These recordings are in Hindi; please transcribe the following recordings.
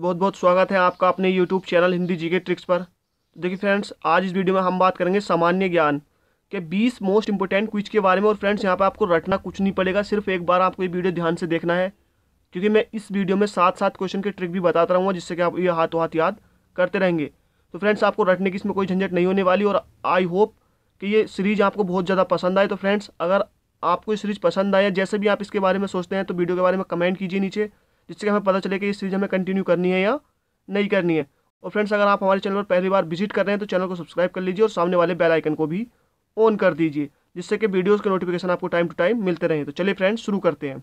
बहुत बहुत स्वागत है आपका अपने YouTube channel Hindi GK tricks पर तो देखिए फ्रेंड्स आज इस वीडियो में हम बात करेंगे सामान्य ज्ञान के 20 मोस्ट इंपॉर्टेंट क्विज के बारे में और फ्रेंड्स यहाँ पर आपको रटना कुछ नहीं पड़ेगा सिर्फ एक बार आपको ये वीडियो ध्यान से देखना है क्योंकि मैं इस वीडियो में साथ साथ क्वेश्चन के ट्रिक भी बताता रहूँगा जिससे कि आप ये हाथों हाथ याद करते रहेंगे तो फ्रेंड्स आपको रटने की इसमें कोई झंझट नहीं होने वाली और आई होप कि ये सीरीज़ आपको बहुत ज़्यादा पसंद आए तो फ्रेंड्स अगर आपको ये सीरीज़ पसंद आए जैसे भी आप इसके बारे में सोचते हैं तो वीडियो के बारे में कमेंट कीजिए नीचे जिससे हमें पता चले कि ये सीरीज हमें कंटिन्यू करनी है या नहीं करनी है और फ्रेंड्स अगर आप हमारे चैनल पर पहली बार विजिट कर रहे हैं तो चैनल को सब्सक्राइब कर लीजिए और सामने वाले बेल आइकन को भी ऑन कर दीजिए जिससे कि वीडियोज़ के नोटिफिकेशन आपको टाइम टू टाइम मिलते रहें तो चलिए फ्रेंड्स शुरू करते हैं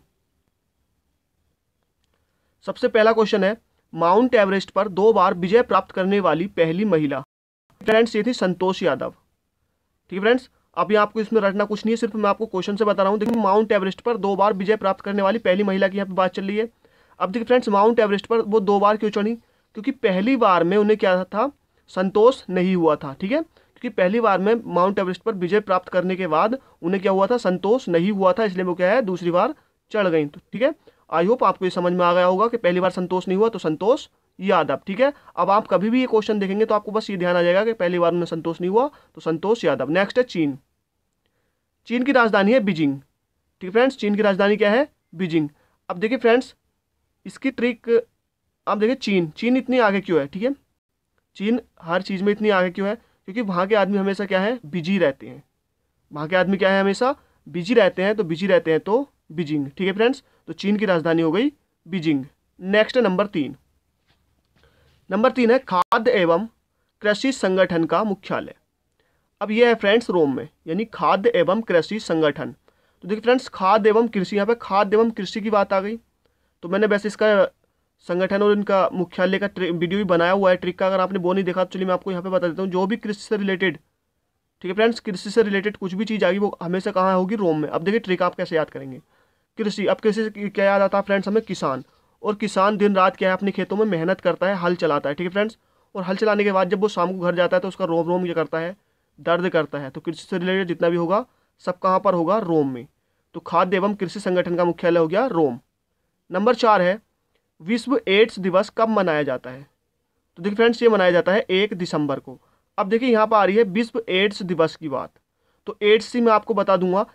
सबसे पहला क्वेश्चन है माउंट एवरेस्ट पर दो बार विजय प्राप्त करने वाली पहली महिला फ्रेंड्स ये थी संतोष यादव ठीक है फ्रेंड्स अभी आपको इसमें रटना कुछ नहीं है सिर्फ मैं आपको क्वेश्चन से बता रहा हूँ देखिए माउंट एवरेस्ट पर दो बार विजय प्राप्त करने वाली पहली महिला की यहाँ पे बात चल रही है अब देखिए फ्रेंड्स माउंट एवरेस्ट पर वो दो बार क्यों चढ़ी क्योंकि पहली बार में उन्हें क्या था संतोष नहीं हुआ था ठीक है क्योंकि पहली बार में माउंट एवरेस्ट पर विजय प्राप्त करने के बाद उन्हें क्या हुआ था संतोष नहीं हुआ था इसलिए वो क्या है दूसरी बार चढ़ गई तो ठीक है आई होप आपको ये समझ में आ गया होगा कि पहली बार संतोष नहीं हुआ तो संतोष यादव ठीक है अब आप कभी भी ये क्वेश्चन देखेंगे तो आपको बस ये ध्यान आ जाएगा कि पहली बार उन्हें संतोष नहीं हुआ तो संतोष यादव नेक्स्ट है चीन चीन की राजधानी है बीजिंग ठीक है फ्रेंड्स चीन की राजधानी क्या है बीजिंग अब देखिए फ्रेंड्स इसकी ट्रिक आप देखिए चीन चीन इतनी आगे क्यों है ठीक है चीन हर चीज़ में इतनी आगे क्यों है क्योंकि वहाँ के आदमी हमेशा क्या है बिजी रहते हैं वहाँ के आदमी क्या है हमेशा बिजी रहते हैं तो बिजी रहते हैं तो बीजिंग ठीक है फ्रेंड्स तो चीन की राजधानी हो गई बीजिंग नेक्स्ट है नंबर तीन नंबर तीन है खाद्य एवं कृषि संगठन का मुख्यालय अब यह है फ्रेंड्स रोम में यानी खाद्य एवं कृषि संगठन तो देखिए फ्रेंड्स खाद्य एवं कृषि यहाँ पे खाद्य एवं कृषि की बात आ गई तो मैंने वैसे इसका संगठन और इनका मुख्यालय का वीडियो भी बनाया हुआ है ट्रिक का अगर आपने वो नहीं देखा तो चलिए मैं आपको यहाँ पे बता देता हूँ जो भी कृषि से रिलेटेड ठीक है फ्रेंड्स कृषि से रिलेटेड कुछ भी चीज़ आएगी वो हमेशा कहाँ होगी रोम में अब देखिए ट्रिक आप कैसे याद करेंगे कृषि अब कृषि से क्या याद आता है फ्रेंड्स हमें किसान और किसान दिन रात क्या है अपने खेतों में मेहनत करता है हल चलाता है ठीक है फ्रेंड्स और हल चलाने के बाद जब वो शाम को घर जाता है तो उसका रोम रोम क्या करता है दर्द करता है तो कृषि से रिलेटेड जितना भी होगा सब कहाँ पर होगा रोम में तो खाद्य एवं कृषि संगठन का मुख्यालय हो गया रोम नंबर चार है विश्व एड्स दिवस कब मनाया जाता है तो देखिए फ्रेंड्स ये मनाया जाता है एक दिसंबर को अब देखिए यहाँ पर आ रही है विश्व एड्स दिवस की बात तो एड्स से मैं आपको बता दूंगा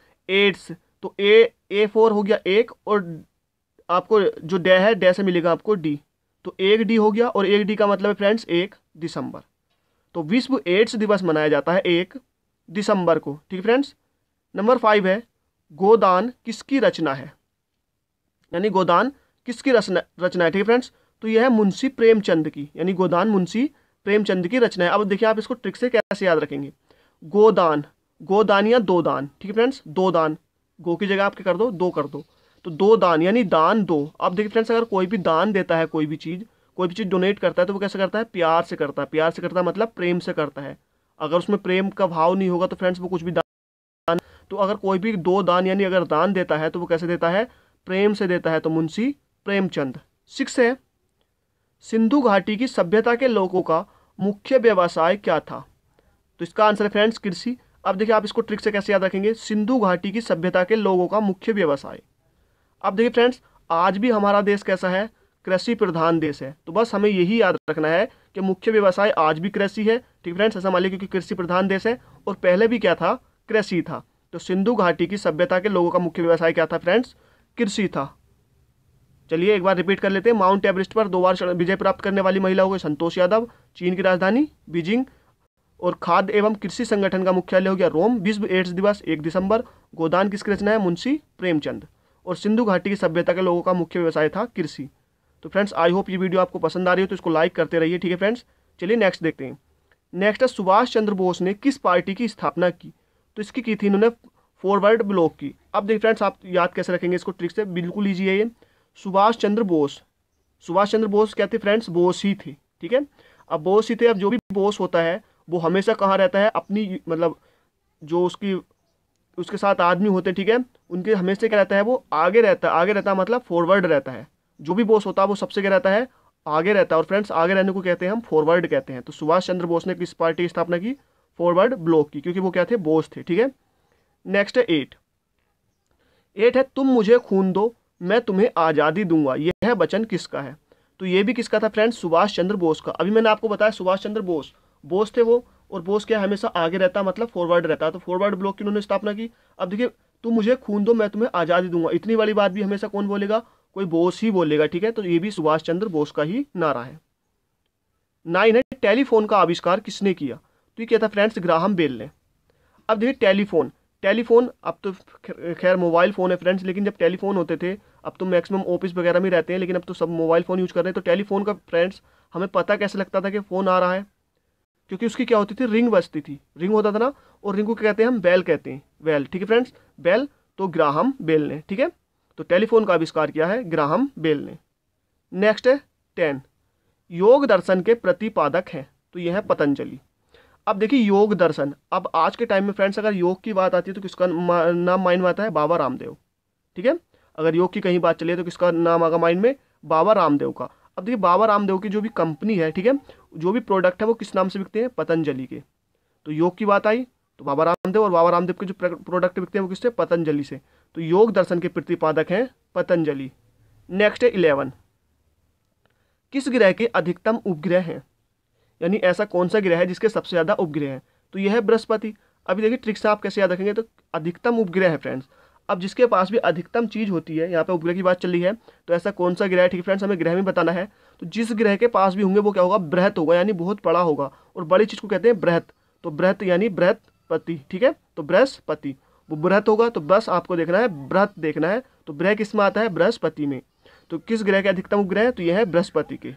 एड्स तो ए ए फोर हो गया एक और आपको जो डे है डे से मिलेगा आपको डी तो एक डी हो गया और एक डी का मतलब है फ्रेंड्स एक दिसंबर तो विश्व एड्स दिवस मनाया जाता है एक दिसंबर को ठीक है फ्रेंड्स नंबर फाइव है गोदान किसकी रचना है यानी गोदान किसकी रचना रचना है ठीक है फ्रेंड्स तो यह है मुंशी प्रेमचंद की यानी गोदान मुंशी प्रेमचंद की रचना है अब देखिए आप इसको ट्रिक से कैसे याद रखेंगे गोदान गोदान या दो दान ठीक है फ्रेंड्स दो दान गो की जगह आपके कर दो दो कर दो तो दो दान यानी दान दो अब देखिए फ्रेंड्स अगर कोई भी दान देता है कोई भी चीज़ कोई भी चीज़ डोनेट करता है तो वो कैसे करता है प्यार से करता है प्यार से करता है मतलब प्रेम से करता है अगर उसमें प्रेम का भाव नहीं होगा तो फ्रेंड्स वो कुछ भी दान तो अगर कोई भी दो दान यानी अगर दान देता है तो वो कैसे देता है प्रेम से देता है तो मुंशी प्रेमचंद सिक्स है सिंधु घाटी की सभ्यता के लोगों का मुख्य व्यवसाय क्या था तो इसका आंसर है फ्रेंड्स कृषि अब देखिए आप इसको ट्रिक से कैसे याद रखेंगे सिंधु घाटी की सभ्यता के लोगों का मुख्य व्यवसाय अब देखिए फ्रेंड्स आज भी हमारा देश कैसा है कृषि प्रधान देश है तो बस हमें यही याद रखना है कि मुख्य व्यवसाय आज भी कृषि है ठीक फ्रेंड्स ऐसा मान लिया क्योंकि कृषि प्रधान देश है और पहले भी क्या था कृषि था तो सिंधु घाटी की सभ्यता के लोगों का मुख्य व्यवसाय क्या था फ्रेंड्स कृषि था चलिए एक बार रिपीट कर लेते हैं माउंट एवरेस्ट पर दो बार विजय प्राप्त करने वाली महिला हो गई संतोष यादव चीन की राजधानी बीजिंग और खाद्य एवं कृषि संगठन का मुख्यालय हो गया रोम विश्व एड्स दिवस एक दिसंबर गोदान किस रचना है मुंशी प्रेमचंद और सिंधु घाटी की सभ्यता के लोगों का मुख्य व्यवसाय था कृषि तो फ्रेंड्स आई होप ये वीडियो आपको पसंद आ रही हो तो इसको लाइक करते रहिए ठीक है फ्रेंड्स चलिए नेक्स्ट देखते हैं नेक्स्ट है सुभाष चंद्र बोस ने किस पार्टी की स्थापना की तो इसकी की थी इन्होंने फॉरवर्ड ब्लॉक की अब देखिए फ्रेंड्स आप याद कैसे रखेंगे इसको ट्रिक से बिल्कुल ईजी है ये सुभाष चंद्र बोस सुभाष चंद्र बोस कहते फ्रेंड्स बोस ही थे ठीक है अब बोस ही थे अब जो भी बोस होता है वो हमेशा कहाँ रहता है अपनी मतलब जो उसकी उसके साथ आदमी होते हैं ठीक है उनके हमेशा क्या रहता है वो आगे रहता है आगे रहता है मतलब फॉरवर्ड रहता है जो भी बोस होता है वो सबसे क्या रहता है आगे रहता है और फ्रेंड्स आगे रहने को कहते हैं हम फॉरवर्ड कहते हैं तो सुभाष चंद्र बोस ने किस पार्टी की स्थापना की फॉरवर्ड ब्लॉक की क्योंकि वो क्या थे बोस थे ठीक है नेक्स्ट है एट एट है तुम मुझे खून दो मैं तुम्हें आज़ादी दूंगा यह है वचन किसका है तो ये भी किसका था फ्रेंड सुभाष चंद्र बोस का अभी मैंने आपको बताया सुभाष चंद्र बोस बोस थे वो और बोस क्या हमेशा आगे रहता मतलब फॉरवर्ड रहता तो फॉरवर्ड ब्लॉक की उन्होंने स्थापना की अब देखिए तुम मुझे खून दो मैं तुम्हें आज़ादी दूंगा इतनी वाली बात भी हमेशा कौन बोलेगा कोई बोस ही बोलेगा ठीक है तो ये भी सुभाष चंद्र बोस का ही नारा है नाइन है टेलीफोन का आविष्कार किसने किया तो ये क्या था फ्रेंड्स ग्राहम बेल ने अब देखिए टेलीफोन टेलीफोन अब तो खैर मोबाइल फ़ोन है फ्रेंड्स लेकिन जब टेलीफोन होते थे अब तो मैक्सिमम ऑफिस वगैरह में रहते हैं लेकिन अब तो सब मोबाइल फ़ोन यूज़ कर रहे हैं तो टेलीफोन का फ्रेंड्स हमें पता कैसे लगता था कि फ़ोन आ रहा है क्योंकि उसकी क्या होती थी रिंग बजती थी रिंग होता था ना और रिंग को क्या कहते हैं हम बैल कहते हैं बैल ठीक है फ्रेंड्स बैल तो ग्राहम बेल ने ठीक है तो टेलीफोन का आविष्कार किया है ग्राहम बेल ने नेक्स्ट है टेन योग दर्शन के प्रतिपादक हैं तो यह है पतंजलि अब देखिए योग दर्शन अब आज के टाइम में फ्रेंड्स अगर योग की बात आती है तो किसका नाम माइंड में आता है बाबा रामदेव ठीक है अगर योग की कहीं बात चलिए तो किसका नाम आगा माइंड में बाबा रामदेव का अब देखिए बाबा रामदेव की जो भी कंपनी है ठीक है जो भी प्रोडक्ट है वो किस नाम से बिकते हैं पतंजलि के तो योग की बात आई तो बाबा रामदेव और बाबा रामदेव के जो प्रोडक्ट बिकते हैं वो किससे पतंजलि से तो योग दर्शन के प्रतिपादक हैं पतंजलि नेक्स्ट है इलेवन किस ग्रह के अधिकतम उपग्रह हैं यानी ऐसा कौन सा ग्रह है जिसके सबसे ज़्यादा उपग्रह हैं तो यह है बृहस्पति अभी देखिए ट्रिक से आप कैसे याद रखेंगे तो अधिकतम उपग्रह है फ्रेंड्स अब जिसके पास भी अधिकतम चीज़ होती है यहाँ पे उपग्रह की बात चल रही है तो ऐसा कौन सा ग्रह है ठीक है फ्रेंड्स हमें ग्रह में बताना है तो जिस ग्रह के पास भी होंगे वो क्या होगा बृहत होगा यानी बहुत बड़ा होगा और बड़ी चीज़ को कहते हैं बृहत तो बृहत यानी बृहस्पति ठीक है तो बृहस्पति वो बृहत होगा तो बस आपको देखना है बृहत देखना है तो ब्रह किस में आता है बृहस्पति में तो किस ग्रह के अधिकतम उपग्रह है तो यह है बृहस्पति के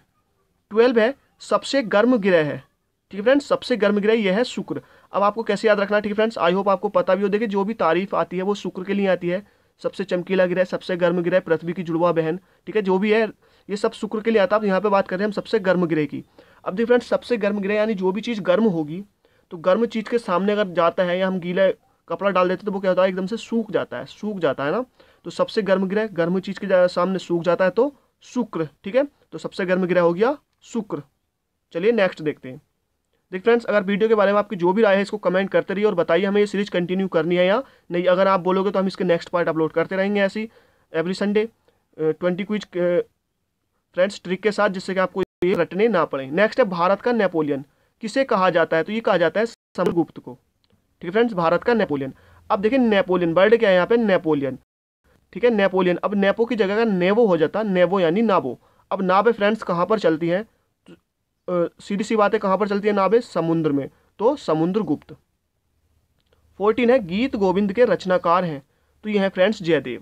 ट्वेल्व है सबसे गर्म ग्रह है ठीक है फ्रेंड्स सबसे गर्म ग्रह यह है शुक्र अब आपको कैसे याद रखना ठीक है फ्रेंड्स आई होप आपको पता भी हो देखिए जो भी तारीफ आती है वो शुक्र के लिए आती है सबसे चमकीला ग्रह सबसे गर्म ग्रह पृथ्वी की जुड़वा बहन ठीक है जो भी है ये सब शुक्र के लिए आता है यहाँ पर बात कर रहे हैं हम सबसे गर्म ग्रह की अब देखिए फ्रेंड्स सबसे गर्म ग्रह यानी जो भी चीज़ गर्म होगी तो गर्म चीज़ के सामने अगर जाता है या हम गीला कपड़ा डाल देते तो वो क्या होता है एकदम से सूख जाता है सूख जाता है ना तो सबसे गर्म ग्रह गर्म चीज़ के सामने सूख जाता है तो शुक्र ठीक है तो सबसे गर्म ग्रह हो गया शुक्र चलिए नेक्स्ट देखते हैं देख फ्रेंड्स अगर वीडियो के बारे में आपकी जो भी राय है इसको कमेंट करते रहिए और बताइए हमें ये सीरीज कंटिन्यू करनी है या नहीं अगर आप बोलोगे तो हम इसके नेक्स्ट पार्ट अपलोड करते रहेंगे ऐसी every Sunday twenty quiz friends trick के साथ जिससे कि आपको ये रटने ना पड़े नेक्स्ट है भारत का नेपोलियन किसे कहा जाता है तो ये कहा जाता है समरगुप्त को ठीक है फ्रेंड्स भारत का नेपोलियन अब देखिए नेपोलियन वर्ड क्या है यहाँ पे नेपोलियन ठीक है नेपोलियन अब नेपो की जगह का नेवो हो जाता है नेवो यानी नाबो अब नाबे फ्रेंड्स कहाँ पर चलती हैं सीधी सी बातें कहाँ पर चलती है नाबे समुद्र में तो समुद्र गुप्त फोर्टीन है गीत गोविंद के रचनाकार हैं तो ये हैं फ्रेंड्स जयदेव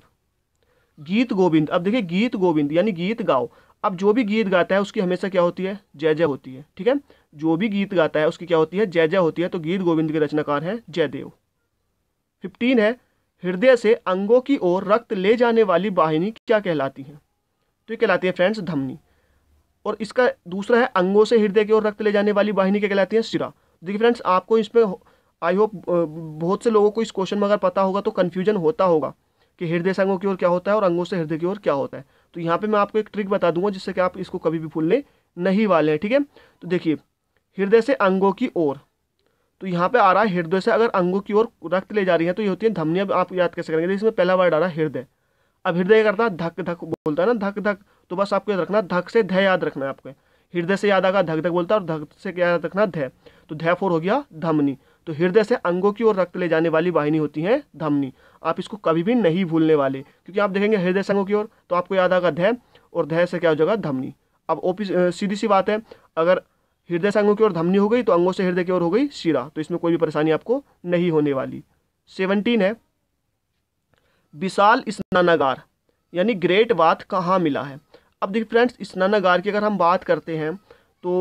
गीत गोविंद अब देखिए गीत गोविंद यानी गीत गाओ अब जो भी गीत गाता है उसकी हमेशा क्या होती है जय जय होती है ठीक है जो भी गीत गाता है उसकी क्या होती है जय जय होती है तो गीत गोविंद के रचनाकार हैं जयदेव फिफ्टीन है हृदय से अंगों की ओर रक्त ले जाने वाली वाहिनी क्या कहलाती है तो ये कहलाती है फ्रेंड्स धमनी और इसका दूसरा है अंगों से हृदय की ओर रक्त ले जाने वाली वाहिनी क्या कहलाती है सिरा देखिए फ्रेंड्स आपको इसमें आई होप बहुत से लोगों को इस क्वेश्चन में अगर पता होगा तो कन्फ्यूजन होता होगा कि हृदय से अंगों की ओर क्या होता है और अंगों से हृदय की ओर क्या होता है तो यहाँ पर मैं आपको एक ट्रिक बता दूंगा जिससे कि आप इसको कभी भी भूलने नहीं वाले हैं ठीक है तो देखिए हृदय से अंगों की ओर तो यहाँ पे आ रहा है हृदय से अगर अंगों की ओर रक्त ले जा रही है तो ये होती है धमनियाँ आप याद कैसे करेंगे इसमें पहला वर्ड आ रहा है हृदय अब हृदय करता है धक धक बोलता है ना धक धक तो बस आपको याद रखना धक से धय याद रखना है आपको हृदय से याद आगा धक धक बोलता है और धक से क्या याद रखना धय तो धय फोर हो गया धमनी तो हृदय से अंगों की ओर रक्त ले जाने वाली वाहिनी होती है धमनी आप इसको कभी भी नहीं भूलने वाले क्योंकि आप देखेंगे हृदय से अंगों की ओर तो आपको याद आगा धय और धय से क्या हो जाएगा धमनी अब ओपी सीधी सी बात है अगर हृदय से अंगों की ओर धमनी हो गई तो अंगों से हृदय की ओर हो गई शिरा तो इसमें कोई भी परेशानी आपको नहीं होने वाली सेवनटीन है विशाल स्नानागार यानी ग्रेट वात कहाँ मिला है अब देखिए फ्रेंड्स स्नानागार की अगर हम बात करते हैं तो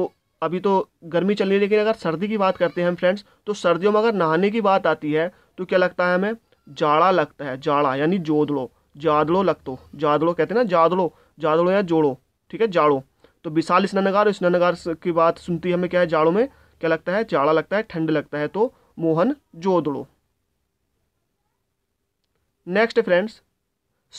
अभी तो गर्मी चल रही है लेकिन अगर सर्दी की बात करते हैं हम फ्रेंड्स तो सर्दियों में अगर नहाने की बात आती है तो क्या लगता है हमें जाड़ा लगता है जाड़ा यानी जोदड़ो जादड़ो लगतो जादड़ो कहते हैं ना जादड़ो जादड़ो या जोड़ो ठीक है जाड़ो तो विशाल स्नानागार और स्नानागार की बात सुनती है हमें क्या है जाड़ों में क्या लगता है जाड़ा लगता है ठंड लगता है तो Mohenjodaro next friends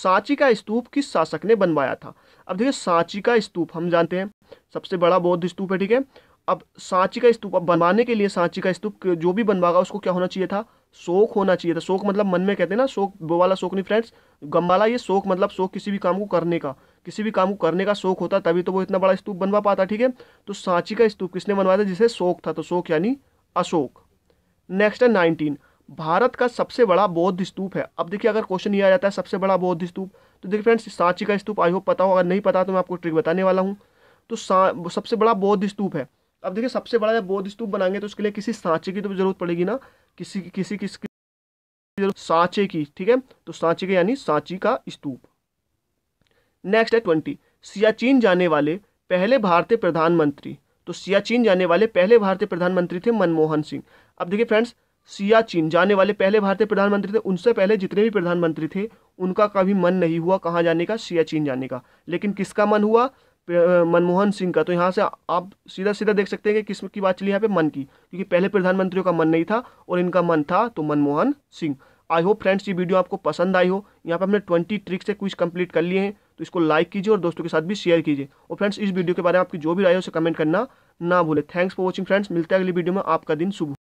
Sanchi का स्तूप किस शासक ने बनवाया था अब देखिए सांची का स्तूप हम जानते हैं सबसे बड़ा बौद्ध स्तूप है ठीक है अब सांची का स्तूप अब बनवाने के लिए सांची का स्तूप जो भी बनवागा उसको क्या होना चाहिए था शोक होना चाहिए था शोक मतलब मन में कहते हैं ना शोक वो वाला शोक नहीं फ्रेंड्स गम वाला ये शोक मतलब शोक किसी भी काम को करने का किसी भी काम को करने का शोक होता तभी तो वो इतना बड़ा स्तूप बनवा पाता ठीक है तो सांची का स्तूप किसने बनवाया था जिसे शोक था तो शोक यानी अशोक नेक्स्ट है नाइनटीन भारत का सबसे बड़ा बौद्ध स्तूप है अब देखिए अगर क्वेश्चन ये आ जाता है सबसे बड़ा बौद्ध स्तूप तो देखिए फ्रेंड्स सांची का स्तूप आई होप पता हो अगर नहीं पता तो मैं आपको ट्रिक बताने वाला हूँ तो सबसे बड़ा बौद्ध स्तूप है अब देखिए सबसे बड़ा जब बौद्ध स्तूप बनाएंगे तो उसके लिए किसी सांचे की तो जरूरत पड़ेगी ना किसी किसी किसी सांचे की ठीक है तो सांचे के यानी सांची का स्तूप नेक्स्ट है ट्वेंटी सियाचीन जाने वाले पहले भारतीय प्रधानमंत्री तो सियाचीन जाने वाले पहले भारतीय प्रधानमंत्री थे मनमोहन सिंह अब देखिए फ्रेंड्स सियाचिन जाने वाले पहले भारतीय प्रधानमंत्री थे उनसे पहले जितने भी प्रधानमंत्री थे उनका कभी मन नहीं हुआ कहाँ जाने का सियाचिन जाने का लेकिन किसका मन हुआ मनमोहन सिंह का तो यहाँ से आप सीधा सीधा देख सकते हैं कि किस की बात चली यहाँ पे मन की क्योंकि पहले प्रधानमंत्रियों का मन नहीं था और इनका मन था तो Manmohan Singh I hope friends ये वीडियो आपको पसंद आई हो यहाँ पे हमने ट्वेंटी ट्रिक्स से कुछ कंप्लीट कर लिए हैं तो इसको लाइक कीजिए और दोस्तों के साथ भी शेयर कीजिए और फ्रेंड्स इस वीडियो के बारे में आपकी जो भी राय हो उसे कमेंट करना ना भूलें थैंक्स फॉर वॉचिंग फ्रेंड्स मिलते हैं अगली वीडियो में आपका दिन शुभ